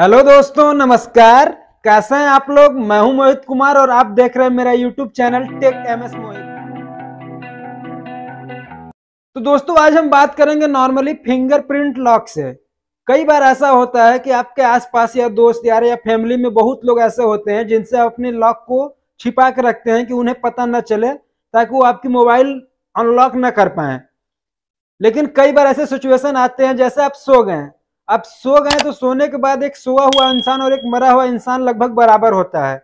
hello दोस्तों नमस्कार कैसे हैं आप लोग मैं हूं मोहित कुमार और आप देख रहे हैं मेरा YouTube channel Tech M S Mohit तो दोस्तों आज हम बात करेंगे नॉर्मली फिंगरप्रिंट लॉक से कई बार ऐसा होता है कि आपके आसपास या दोस्त यार या फैमिली में बहुत लोग ऐसे होते हैं जिनसे आप अपने लॉक को छिपा के रखते हैं कि उन्हें पता न चले ताकि वो आपकी मोबाइल अनलॉक न कर पाए लेकिन कई बार ऐसे सिचुएशन आते हैं जैसे आप सो गए आप सो गए तो सोने के बाद एक सोया हुआ इंसान और एक मरा हुआ इंसान लगभग बराबर होता है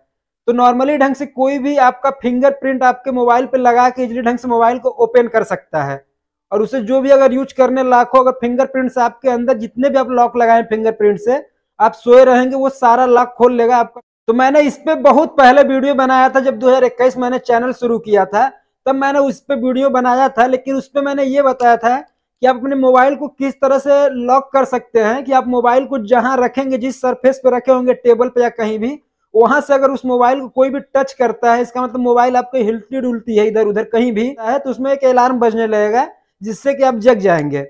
तो नॉर्मली ढंग से कोई भी आपका फिंगरप्रिंट आपके मोबाइल पे लगा के इजली ढंग से मोबाइल को ओपन कर सकता है और उसे जो भी अगर यूज करने लाखों अगर फिंगरप्रिंट्स आपके अंदर जितने भी आप लॉक लगाए फिंगरप्रिंट से आप सोए रहेंगे वो सारा लॉक खोल लेगा आपका तो मैंने इस पर बहुत पहले वीडियो बनाया था जब 2021 मैंने चैनल शुरू किया था तब मैंने उस पर वीडियो बनाया था लेकिन उस पर मैंने ये बताया था कि आप अपने मोबाइल को किस तरह से लॉक कर सकते हैं कि आप मोबाइल को जहां रखेंगे जिस सरफेस पे रखे होंगे टेबल पे या कहीं भी वहां से अगर उस मोबाइल को कोई भी टच करता है इसका मतलब मोबाइल आपको हिलती डुलती है इधर उधर कहीं भी है तो उसमें एक अलार्म बजने लगेगा जिससे कि आप जग जाएंगे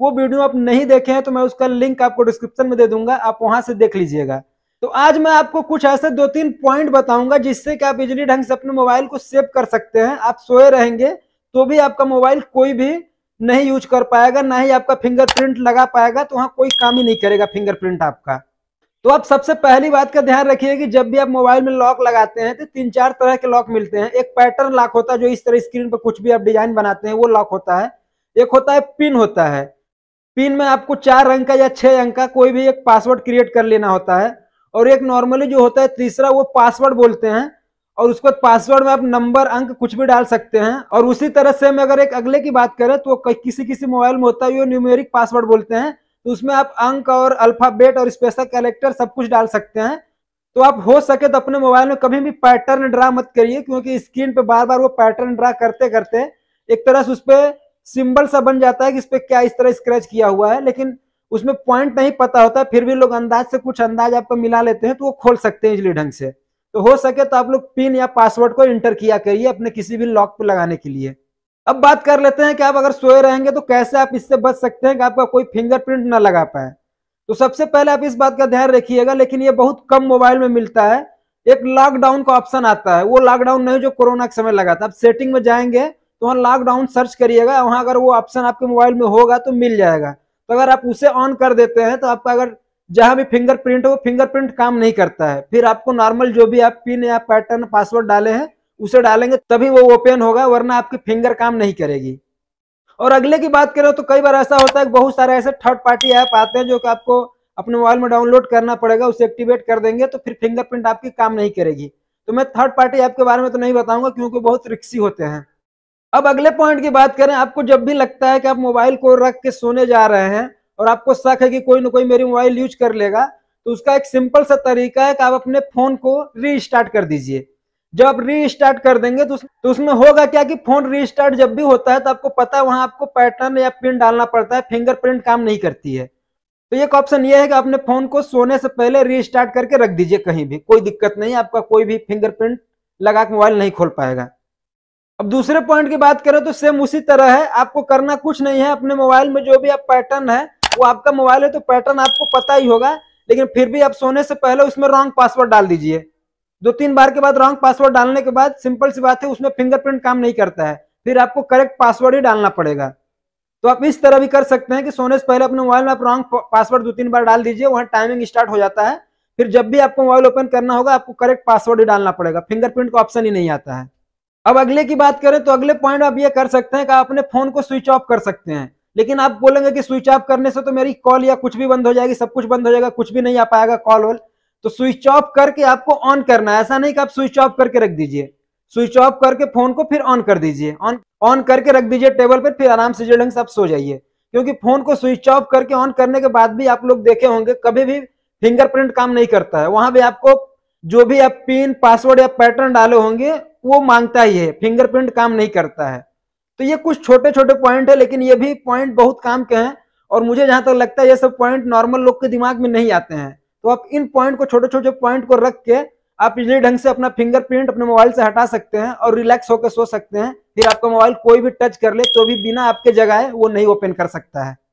वो वीडियो आप नहीं देखे हैं तो मैं उसका लिंक आपको डिस्क्रिप्शन में दे दूंगा आप वहां से देख लीजिएगा तो आज मैं आपको कुछ ऐसे दो तीन पॉइंट बताऊंगा जिससे कि आप बिजली ढंग से अपने मोबाइल को सेव कर सकते हैं आप सोए रहेंगे तो भी आपका मोबाइल कोई भी नहीं यूज कर पाएगा ना ही आपका फिंगरप्रिंट लगा पाएगा तो वहां कोई काम ही नहीं करेगा फिंगरप्रिंट आपका तो आप सबसे पहली बात का ध्यान रखिए कि जब भी आप मोबाइल में लॉक लगाते हैं तो तीन चार तरह के लॉक मिलते हैं एक पैटर्न लॉक होता है जो इस तरह स्क्रीन पर कुछ भी आप डिजाइन बनाते हैं वो लॉक होता है एक होता है पिन होता है पिन में आपको चार अंक का या छह अंक का कोई भी एक पासवर्ड क्रिएट कर लेना होता है और एक नॉर्मली जो होता है तीसरा वो पासवर्ड बोलते हैं और उसके बाद पासवर्ड में आप नंबर अंक कुछ भी डाल सकते हैं और उसी तरह से हम अगर एक अगले की बात करें तो किसी किसी मोबाइल में होता है ये न्यूमेरिक पासवर्ड बोलते हैं तो उसमें आप अंक और अल्फाबेट और स्पेशल कैरेक्टर सब कुछ डाल सकते हैं तो आप हो सके तो अपने मोबाइल में कभी भी पैटर्न ड्रा मत करिए क्योंकि स्क्रीन पे बार बार वो पैटर्न ड्रा करते करते एक तरह से उस पर सिम्बल सा बन जाता है कि इस पर क्या इस तरह स्क्रैच किया हुआ है लेकिन उसमें पॉइंट नहीं पता होता फिर भी लोग अंदाज से कुछ अंदाज आपको मिला लेते हैं तो वो खोल सकते हैं इजली ढंग से तो हो सके तो आप लोग पिन या पासवर्ड को इंटर किया करिए अपने किसी भी लॉक पर लगाने के लिए अब बात कर लेते हैं कि आप अगर सोए रहेंगे तो कैसे आप इससे बच सकते हैं कि आपका कोई फिंगरप्रिंट ना लगा पाए तो सबसे पहले आप इस बात का ध्यान रखिएगा लेकिन ये बहुत कम मोबाइल में मिलता है एक लॉकडाउन का ऑप्शन आता है वो लॉकडाउन नहीं जो कोरोना के समय लगा था आप सेटिंग में जाएंगे तो वहाँ लॉकडाउन सर्च करिएगा वहाँ अगर वो ऑप्शन आपके मोबाइल में होगा तो मिल जाएगा तो अगर आप उसे ऑन कर देते हैं तो आपका अगर जहां भी फिंगरप्रिंट है वो फिंगरप्रिंट काम नहीं करता है फिर आपको नॉर्मल जो भी आप पिन या पैटर्न पासवर्ड डाले हैं उसे डालेंगे तभी वो ओपन होगा वरना आपकी फिंगर काम नहीं करेगी और अगले की बात करें तो कई बार ऐसा होता है बहुत सारे ऐसे थर्ड पार्टी ऐप आते हैं जो कि आपको अपने मोबाइल में डाउनलोड करना पड़ेगा उसे एक्टिवेट कर देंगे तो फिर फिंगरप्रिंट आपकी काम नहीं करेगी तो मैं थर्ड पार्टी ऐप के बारे में तो नहीं बताऊंगा क्योंकि बहुत रिक्सी होते हैं अब अगले पॉइंट की बात करें आपको जब भी लगता है कि आप मोबाइल को रख के सोने जा रहे हैं और आपको शक है कि कोई ना कोई मेरी मोबाइल यूज कर लेगा तो उसका एक सिंपल सा तरीका है कि आप अपने फोन को रीस्टार्ट कर दीजिए जब आप रीस्टार्ट कर देंगे तो, उस, तो उसमें होगा क्या कि फोन रीस्टार्ट जब भी होता है तो आपको पता है वहां आपको पैटर्न या पिन डालना पड़ता है फिंगरप्रिंट काम नहीं करती है तो एक ऑप्शन ये है कि आपने फोन को सोने से पहले रीस्टार्ट करके रख दीजिए कहीं भी कोई दिक्कत नहीं आपका कोई भी फिंगरप्रिंट लगा के मोबाइल नहीं खोल पाएगा अब दूसरे पॉइंट की बात करें तो सेम उसी तरह है आपको करना कुछ नहीं है अपने मोबाइल में जो भी आप पैटर्न है वो आपका मोबाइल है तो पैटर्न आपको पता ही होगा लेकिन फिर भी आप सोने से पहले उसमें रॉन्ग पासवर्ड डाल दीजिए दो तीन बार के बाद रॉन्ग पासवर्ड डालने के बाद सिंपल सी बात है उसमें फिंगरप्रिंट काम नहीं करता है फिर आपको करेक्ट पासवर्ड ही डालना पड़ेगा तो आप इस तरह भी कर सकते हैं कि सोने से पहले अपने मोबाइल में आप रॉन्ग पासवर्ड दो तीन बार डाल दीजिए वहां टाइमिंग स्टार्ट हो जाता है फिर जब भी आपको मोबाइल ओपन करना होगा आपको करेक्ट पासवर्ड ही डालना पड़ेगा फिंगरप्रिंट का ऑप्शन ही नहीं आता है अब अगले की बात करें तो अगले पॉइंट आप ये कर सकते हैं कि आप अपने फोन को स्विच ऑफ कर सकते हैं लेकिन आप बोलेंगे कि स्विच ऑफ करने से तो मेरी कॉल या कुछ भी बंद हो जाएगी सब कुछ बंद हो जाएगा कुछ भी नहीं आ पाएगा कॉल वॉल तो स्विच ऑफ करके आपको ऑन करना है ऐसा नहीं कि आप स्विच ऑफ करके रख दीजिए स्विच ऑफ करके फोन को फिर ऑन कर दीजिए ऑन ऑन करके रख दीजिए टेबल पर फिर आराम से जो ढंग से आप सो जाइए क्योंकि फोन को स्विच ऑफ करके ऑन करने के बाद भी आप लोग देखे होंगे कभी भी फिंगरप्रिंट काम नहीं करता है वहां भी आपको जो भी आप पिन पासवर्ड या पैटर्न डाले होंगे वो मांगता ही है फिंगरप्रिंट काम नहीं करता है तो ये कुछ छोटे छोटे पॉइंट है लेकिन ये भी पॉइंट बहुत काम के हैं और मुझे जहां तक लगता है ये सब पॉइंट नॉर्मल लोग के दिमाग में नहीं आते हैं तो आप इन पॉइंट को छोटे छोटे पॉइंट को रख के आप इजली ढंग से अपना फिंगरप्रिंट अपने मोबाइल से हटा सकते हैं और रिलैक्स होकर सो सकते हैं फिर आपका मोबाइल कोई भी टच कर ले तो भी बिना आपके जगह वो नहीं ओपन कर सकता है